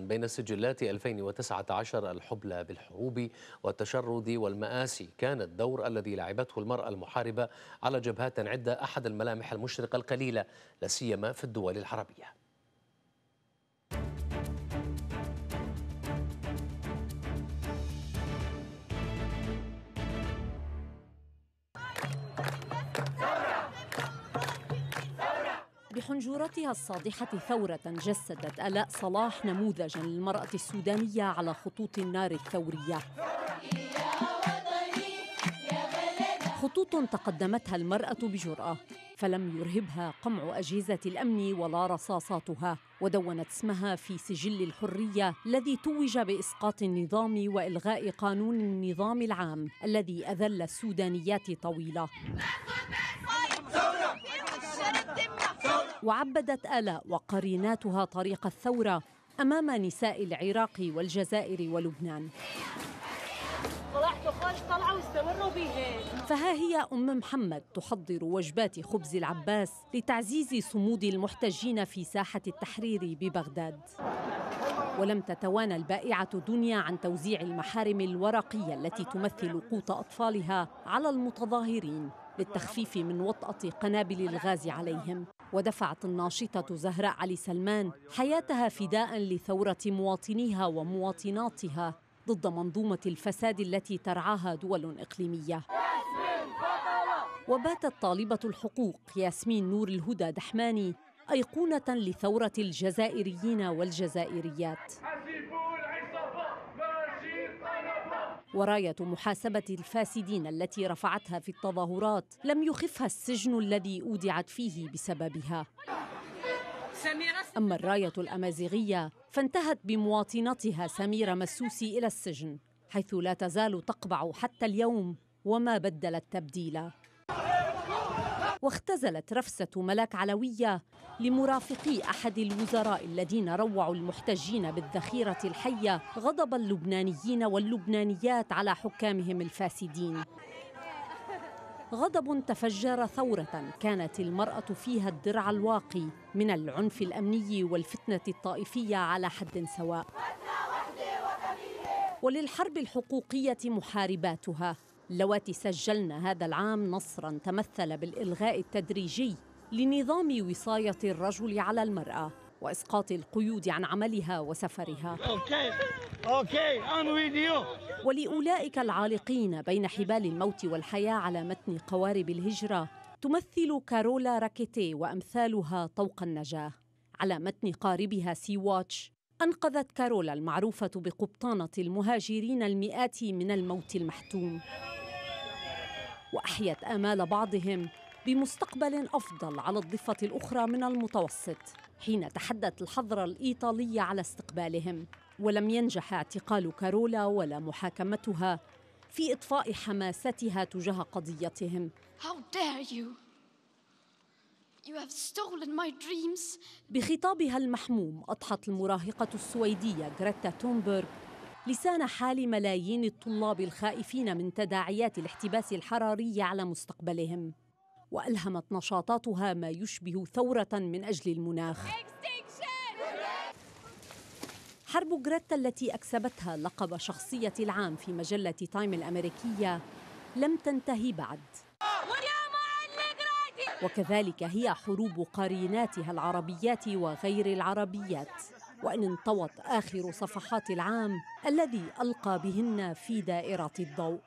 بين سجلات 2019 الحبلى بالحروب والتشرد والمآسي كان الدور الذي لعبته المرأة المحاربة على جبهات عدة أحد الملامح المشرقة القليلة لاسيما في الدول العربية بحنجورتها الصادحة ثورة جسدت آلاء صلاح نموذجا للمرأة السودانية على خطوط النار الثورية خطوط تقدمتها المرأة بجرأة فلم يرهبها قمع أجهزة الأمن ولا رصاصاتها ودونت اسمها في سجل الحرية الذي توج بإسقاط النظام وإلغاء قانون النظام العام الذي أذل السودانيات طويلة وعبدت ألا وقريناتها طريق الثورة أمام نساء العراق والجزائر ولبنان طلعوا فها هي أم محمد تحضر وجبات خبز العباس لتعزيز صمود المحتجين في ساحة التحرير ببغداد ولم تتوانى البائعة دنيا عن توزيع المحارم الورقية التي تمثل قوت أطفالها على المتظاهرين للتخفيف من وطأة قنابل الغاز عليهم ودفعت الناشطة زهراء علي سلمان حياتها فداء لثورة مواطنيها ومواطناتها ضد منظومة الفساد التي ترعاها دول إقليمية وباتت طالبة الحقوق ياسمين نور الهدى دحماني أيقونة لثورة الجزائريين والجزائريات وراية محاسبة الفاسدين التي رفعتها في التظاهرات لم يخفها السجن الذي أودعت فيه بسببها أما الراية الأمازيغية فانتهت بمواطنتها سميرة مسوسي إلى السجن حيث لا تزال تقبع حتى اليوم وما بدلت تبديلا واختزلت رفسة ملاك علوية لمرافقي أحد الوزراء الذين روعوا المحتجين بالذخيرة الحية غضب اللبنانيين واللبنانيات على حكامهم الفاسدين غضب تفجر ثورة كانت المرأة فيها الدرع الواقي من العنف الأمني والفتنة الطائفية على حد سواء وللحرب الحقوقية محارباتها اللواتي سجلن هذا العام نصرا تمثل بالإلغاء التدريجي لنظام وصاية الرجل على المرأة وإسقاط القيود عن عملها وسفرها أوكي. أوكي. ولأولئك العالقين بين حبال الموت والحياة على متن قوارب الهجرة تمثل كارولا راكيتي وأمثالها طوق النجاة على متن قاربها سي واتش أنقذت كارولا المعروفة بقبطانة المهاجرين المئات من الموت المحتوم واحيت امال بعضهم بمستقبل افضل على الضفه الاخرى من المتوسط حين تحدت الحضره الايطاليه على استقبالهم ولم ينجح اعتقال كارولا ولا محاكمتها في اطفاء حماستها تجاه قضيتهم How dare you? You have stolen my dreams. بخطابها المحموم اضحت المراهقه السويديه غريتا تونبرغ لسان حال ملايين الطلاب الخائفين من تداعيات الاحتباس الحراري على مستقبلهم والهمت نشاطاتها ما يشبه ثوره من اجل المناخ حرب غريتا التي اكسبتها لقب شخصيه العام في مجله تايم الامريكيه لم تنتهي بعد وكذلك هي حروب قريناتها العربيات وغير العربيات وان انطوت اخر صفحات العام الذي القى بهن في دائره الضوء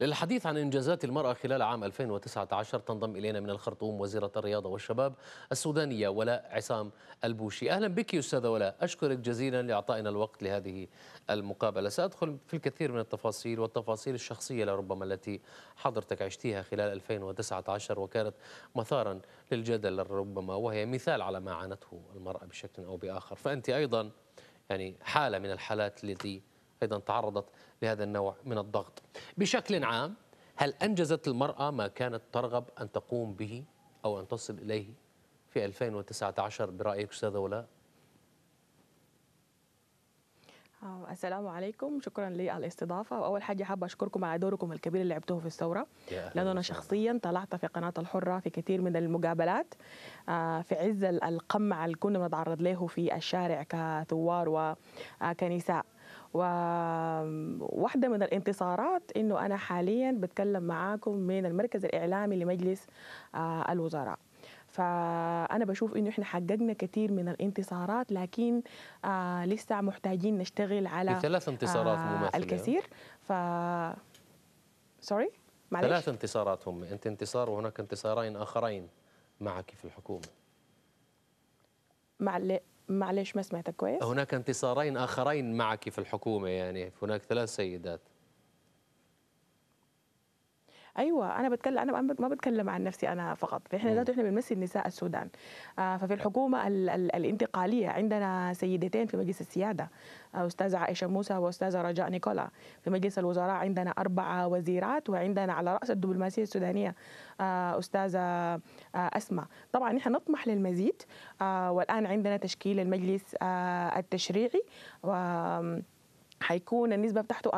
للحديث عن إنجازات المرأة خلال عام 2019 تنضم إلينا من الخرطوم وزيرة الرياضة والشباب السودانية ولاء عصام البوشي أهلا بك أستاذة ولاء أشكرك جزيلا لإعطائنا الوقت لهذه المقابلة سأدخل في الكثير من التفاصيل والتفاصيل الشخصية لربما التي حضرتك عشتيها خلال 2019 وكانت مثارا للجدل ربما وهي مثال على ما عانته المرأة بشكل أو بآخر فأنت أيضا يعني حالة من الحالات التي أيضا تعرضت لهذا النوع من الضغط بشكل عام هل أنجزت المرأة ما كانت ترغب أن تقوم به أو أن تصل إليه في 2019 برأيك أستاذة ولاء؟ آه، السلام عليكم شكرا للاستضافه واول حاجه حابه اشكركم على دوركم الكبير اللي لعبتوه في الثوره لانه انا شخصيا طلعت في قناه الحره في كثير من المقابلات آه، في عز القمع اللي كنا بنتعرض له في الشارع كثوار وكنساء وواحدة من الانتصارات أنه أنا حاليا بتكلم معاكم من المركز الإعلامي لمجلس آه، الوزراء فأنا بشوف إنه إحنا حققنا كثير من الانتصارات لكن آه، لسه محتاجين نشتغل على ثلاث انتصارات آه، مماثلة الكثير ف سوري معلش ثلاث انتصارات هم أنت انتصار وهناك انتصارين آخرين معك في الحكومة معلش معلش ما سمعتك كويس هناك انتصارين آخرين معك في الحكومة يعني هناك ثلاث سيدات ايوه انا بتكلم انا ما بتكلم عن نفسي انا فقط فاحنا ذاته احنا بنمثل نساء السودان آه، ففي الحكومه ال ال الانتقاليه عندنا سيدتين في مجلس السياده آه، استاذه عائشه موسى واستاذه رجاء نيكولا في مجلس الوزراء عندنا اربع وزيرات وعندنا على راس الدبلوماسيه السودانيه آه، استاذه اسماء طبعا نحن نطمح للمزيد والان عندنا تشكيل المجلس التشريعي و حيكون النسبة بتاعته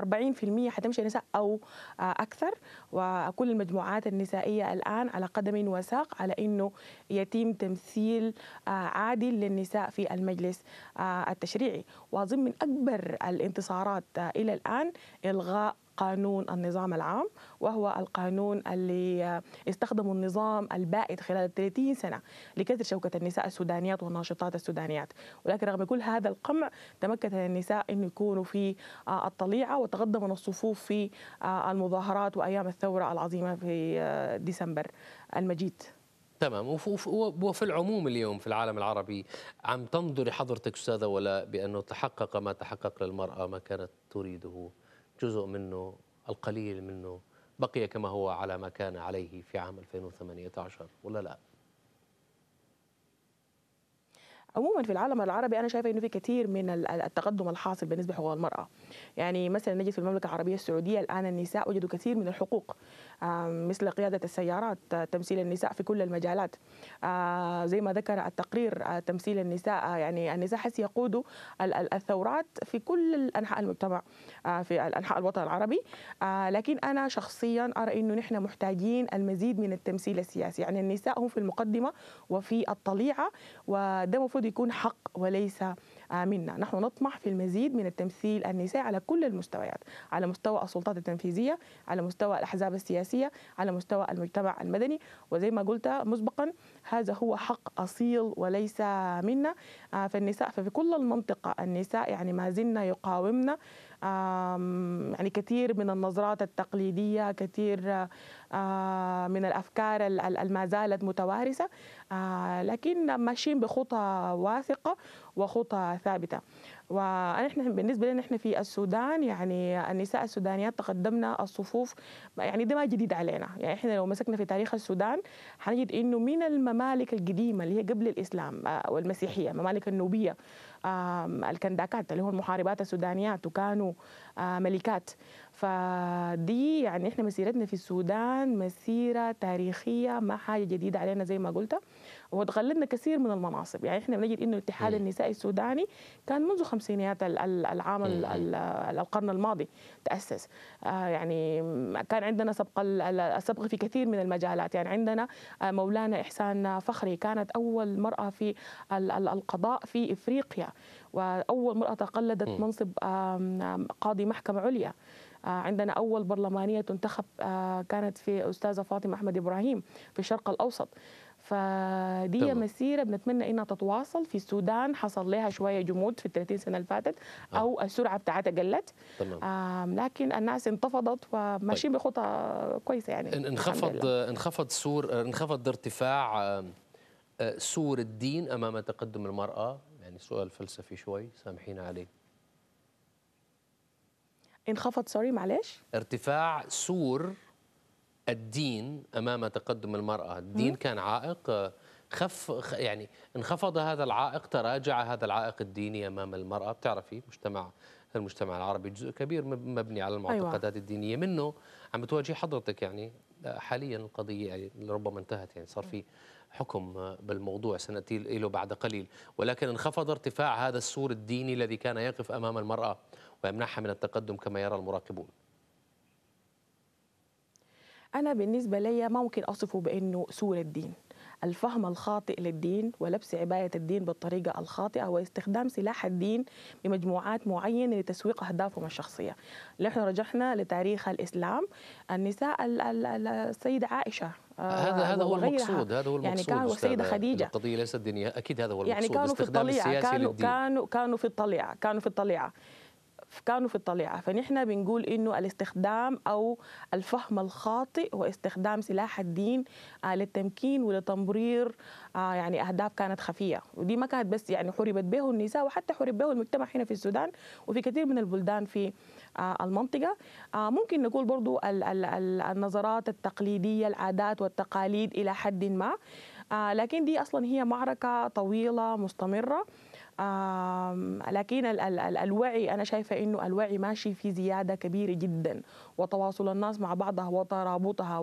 40% حتمشي نساء أو أكثر وكل المجموعات النسائية الآن على قدم وساق على أنه يتم تمثيل آه، عادل للنساء في المجلس آه، التشريعي وأظن من أكبر الانتصارات آه، إلى الآن إلغاء قانون النظام العام وهو القانون اللي استخدمه النظام البائد خلال 30 سنة لكسر شوكة النساء السودانيات والناشطات السودانيات ولكن رغم كل هذا القمع تمكن النساء أن يكونوا في آه، الطليعة وتقدموا الصفوف في آه، المظاهرات وأيام الثورة العظيمة في آه، ديسمبر المجيد تمام وفي العموم اليوم في العالم العربي عم تنظري حضرتك استاذه ولا بانه تحقق ما تحقق للمراه ما كانت تريده جزء منه القليل منه بقي كما هو على ما كان عليه في عام 2018 ولا لا؟ عموما في العالم العربي انا شايفه انه في كثير من التقدم الحاصل بالنسبه لحقوق المراه يعني مثلا نجد في المملكه العربيه السعوديه الان النساء وجدوا كثير من الحقوق آه، مثل قياده السيارات آه، تمثيل النساء في كل المجالات آه، زي ما ذكر التقرير تمثيل النساء يعني النساء حس يقودوا الثورات في كل انحاء المجتمع في انحاء الوطن العربي لكن انا شخصيا ارى انه نحن محتاجين المزيد من التمثيل السياسي يعني النساء هم في المقدمه وفي الطليعه وده المفروض المفروض يكون حق وليس آه، منا نحن نطمح في المزيد من التمثيل النسائي على كل المستويات على مستوى السلطات التنفيذية على مستوى الأحزاب السياسية على مستوى المجتمع المدني وزي ما قلت مسبقا هذا هو حق أصيل وليس منا آه، فالنساء ففي كل المنطقة النساء يعني ما زلنا يقاومنا يعني كثير من النظرات التقليدية كثير من الأفكار ما زالت متوارثة لكن ماشيين بخطى واثقة وخطى ثابتة ونحن بالنسبه لنا نحن في السودان يعني النساء السودانيات تقدمنا الصفوف يعني ده ما جديد علينا يعني احنا لو مسكنا في تاريخ السودان هنجد انه من الممالك القديمه اللي هي قبل الاسلام والمسيحيه الممالك النوبيه الكنداكات اللي هم المحاربات السودانيات وكانوا ملكات فدي يعني احنا مسيرتنا في السودان مسيره تاريخيه ما حاجه جديده علينا زي ما قلت وتغلبنا كثير من المناصب يعني احنا بنجد انه الاتحاد النسائي السوداني كان منذ خمسينيات العام القرن الماضي تاسس آه، يعني كان عندنا سبق السبق في كثير من المجالات يعني عندنا آه، مولانا احسان فخري كانت اول مراه في القضاء في افريقيا واول مراه تقلدت منصب قاضي محكمه عليا آه، عندنا أول برلمانية تنتخب آه، كانت في أستاذة فاطمة أحمد إبراهيم في الشرق الأوسط فدي طبعا. مسيرة بنتمنى إنها تتواصل في السودان حصل لها شوية جمود في ال 30 سنة اللي فاتت آه. أو آه. السرعة بتاعتها قلت تمام. لكن الناس انتفضت وماشيين طيب. بخطى كويسة يعني انخفض انخفض سور انخفض ارتفاع سور الدين أمام تقدم المرأة يعني سؤال فلسفي شوي سامحينا عليه انخفض سوري معلش ارتفاع سور الدين امام تقدم المراه الدين كان عائق خف يعني انخفض هذا العائق تراجع هذا العائق الديني امام المراه بتعرفي مجتمع المجتمع العربي جزء كبير مبني على المعتقدات أيوة. الدينيه منه عم بتواجه حضرتك يعني حاليا القضيه يعني ربما انتهت يعني صار في حكم بالموضوع سناتي له بعد قليل ولكن انخفض ارتفاع هذا السور الديني الذي كان يقف امام المراه ويمنعها من التقدم كما يرى المراقبون أنا بالنسبة لي ممكن أصفه بأنه سور الدين الفهم الخاطئ للدين ولبس عباية الدين بالطريقة الخاطئة واستخدام سلاح الدين بمجموعات معينة لتسويق أهدافهم الشخصية نحن رجحنا لتاريخ الإسلام النساء السيدة عائشة آه، هذا هذا هو المقصود هذا هو يعني المقصود يعني كانوا السيده خديجه القضيه ليست دينيه اكيد هذا هو يعني المقصود يعني كانوا في الطليعه كانوا, كانوا كانوا في الطليعه كانوا في الطليعه كانوا في الطليعة فنحن بنقول إنه الاستخدام أو الفهم الخاطئ هو استخدام سلاح الدين آه، للتمكين ولتمرير آه، يعني أهداف كانت خفية ودي ما كانت بس يعني حربت به النساء وحتى حرب به المجتمع هنا في السودان وفي كثير من البلدان في آه، المنطقة ممكن نقول برضو النظرات التقليدية العادات والتقاليد إلى حد ما لكن دي أصلا هي معركة طويلة مستمرة لكن ال ال ال الوعي أنا شايفة إنه الوعي ماشي في زيادة كبيرة جدا وتواصل الناس مع بعضها وترابطها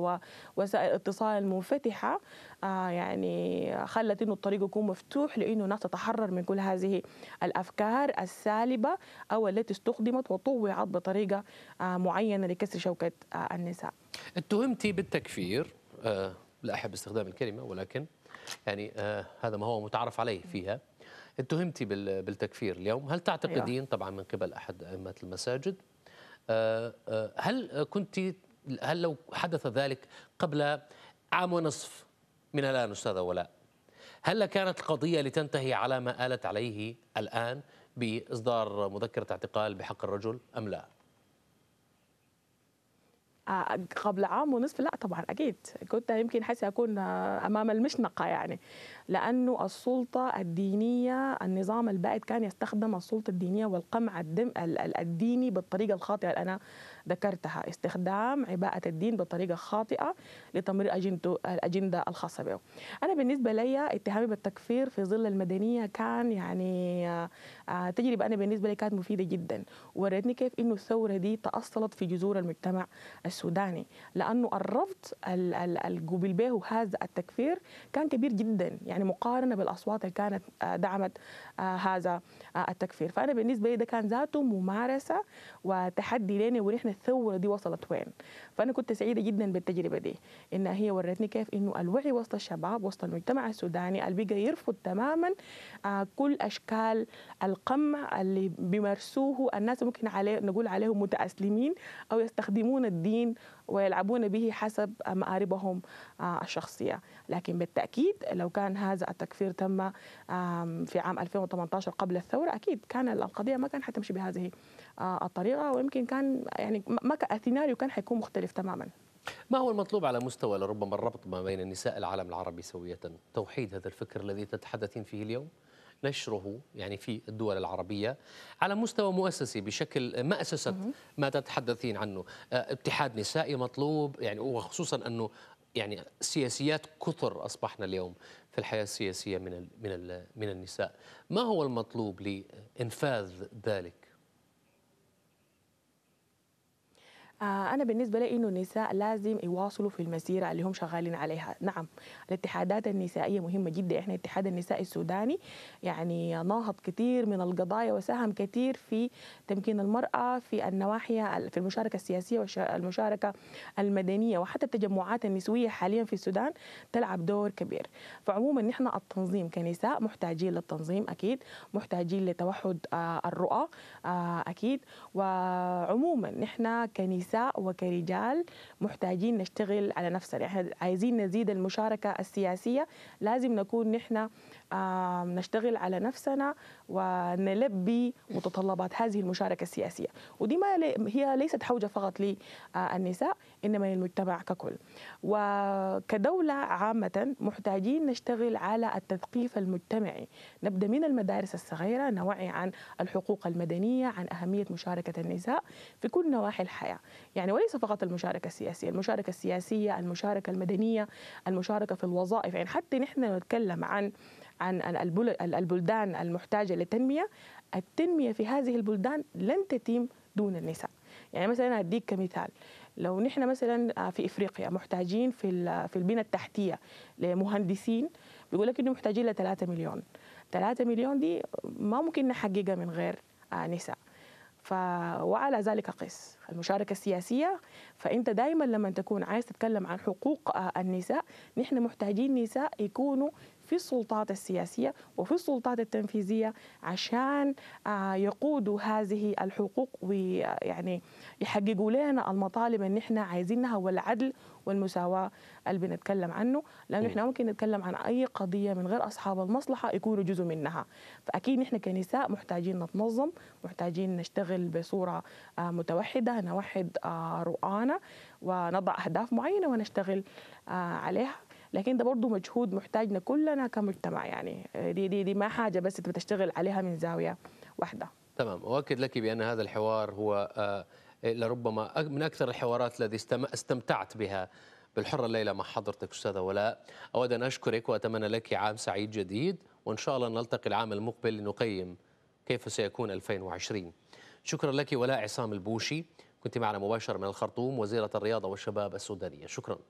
ووسائل الاتصال المنفتحة آه، يعني خلت إنه الطريق يكون مفتوح لإنه الناس تتحرر من كل هذه الأفكار السالبة أو التي استخدمت وطوعت بطريقة آه، معينة لكسر شوكة آه، النساء اتهمتي بالتكفير لا أحب استخدام الكلمة ولكن يعني هذا ما هو متعارف عليه فيها اتهمتي بالتكفير اليوم هل تعتقدين طبعا من قبل أحد أئمة المساجد آه، آه، هل كنت هل لو حدث ذلك قبل عام ونصف من الآن أستاذة ولاء هل لكانت القضية لتنتهي على ما آلت عليه الآن بإصدار مذكرة اعتقال بحق الرجل أم لا؟ قبل عام ونصف لا طبعا اكيد كنت يمكن حاسه اكون آه، امام المشنقه يعني لانه السلطه الدينيه النظام البائد كان يستخدم السلطه الدينيه والقمع الديني بالطريقه الخاطئه انا ذكرتها استخدام عباءة الدين بطريقة خاطئة لتمرير أجندته الأجندة الخاصة به أنا بالنسبة لي اتهامي بالتكفير في ظل المدنية كان يعني آه، آه، تجربة أنا بالنسبة لي كانت مفيدة جدا وريتني كيف إنه الثورة دي تأصلت في جذور المجتمع السوداني لأنه الرفض القبل به هذا التكفير كان كبير جدا يعني مقارنة بالأصوات اللي كانت آه، دعمت هذا التكفير فأنا بالنسبة لي ده كان ذاته ممارسة وتحدي لنا ونحن الثوره دي وصلت وين فانا كنت سعيده جدا بالتجربه دي انها هي ورتني كيف انه الوعي وسط الشباب وسط المجتمع السوداني اللي بقى يرفض تماما آه، كل اشكال القمع اللي بيمارسوه الناس ممكن عليه نقول عليهم متاسلمين او يستخدمون الدين ويلعبون به حسب آه، مآربهم آه، الشخصية لكن بالتأكيد لو كان هذا التكفير تم في عام 2018 قبل الثورة أكيد كان القضية ما كان حتمشي بهذه آه، الطريقه ويمكن كان يعني ما السيناريو كان حيكون مختلف تماما ما هو المطلوب على مستوى لربما الربط ما بين النساء العالم العربي سوية توحيد هذا الفكر الذي تتحدثين فيه اليوم نشره يعني في الدول العربية على مستوى مؤسسي بشكل مأسسة ما تتحدثين عنه آه، اتحاد نسائي مطلوب يعني وخصوصا أنه يعني سياسيات كثر أصبحنا اليوم في الحياة السياسية من من من النساء ما هو المطلوب لإنفاذ ذلك آه، أنا بالنسبة لي إنه النساء لازم يواصلوا في المسيرة اللي هم شغالين عليها، نعم الاتحادات النسائية مهمة جدا، إحنا الاتحاد النسائي السوداني يعني ناهض كثير من القضايا وساهم كثير في تمكين المرأة في النواحي في المشاركة السياسية والمشاركة المدنية وحتى التجمعات النسوية حاليا في السودان تلعب دور كبير، فعموما نحن التنظيم كنساء محتاجين للتنظيم أكيد، محتاجين لتوحد آه، الرؤى آه، أكيد، وعموما نحن كنساء كنساء وكرجال محتاجين نشتغل على نفسنا احنا عايزين نزيد المشاركه السياسيه لازم نكون نحن نشتغل على نفسنا ونلبي متطلبات هذه المشاركه السياسيه ودي ما هي ليست حوجه فقط للنساء انما للمجتمع ككل وكدوله عامه محتاجين نشتغل على التثقيف المجتمعي نبدا من المدارس الصغيره نوعي عن الحقوق المدنيه عن اهميه مشاركه النساء في كل نواحي الحياه يعني وليس فقط المشاركة السياسية المشاركة السياسية المشاركة المدنية المشاركة في الوظائف يعني حتى نحن نتكلم عن عن البلدان المحتاجة للتنمية التنمية في هذه البلدان لن تتم دون النساء يعني مثلا أديك كمثال لو نحن مثلا آه، في افريقيا محتاجين في في البنى التحتيه لمهندسين بيقول لك انه محتاجين ل 3 مليون 3 مليون دي ما ممكن نحققها من غير آه، نساء وعلى ذلك قس المشاركة السياسية فأنت دائما لما تكون عايز تتكلم عن حقوق آه، النساء نحن محتاجين نساء يكونوا في السلطات السياسية وفي السلطات التنفيذية عشان آه، يقودوا هذه الحقوق ويعني يحققوا لنا المطالب اللي نحن عايزينها والعدل والمساواة اللي بنتكلم عنه لأنه إحنا ممكن نتكلم عن أي قضية من غير أصحاب المصلحة يكونوا جزء منها فأكيد إحنا كنساء محتاجين نتنظم محتاجين نشتغل بصورة آه، متوحدة نوحد آه، رؤانا ونضع أهداف معينة ونشتغل آه، عليها لكن ده برضه مجهود محتاجنا كلنا كمجتمع يعني دي دي دي ما حاجه بس انت بتشتغل عليها من زاويه واحده تمام اؤكد لك بان هذا الحوار هو لربما من أكثر الحوارات التي استمتعت بها بالحرة الليلة مع حضرتك أستاذة ولاء أود أن أشكرك وأتمنى لك عام سعيد جديد وإن شاء الله نلتقي العام المقبل لنقيم كيف سيكون 2020 شكرا لك ولاء عصام البوشي كنت معنا مباشرة من الخرطوم وزيرة الرياضة والشباب السودانية شكرا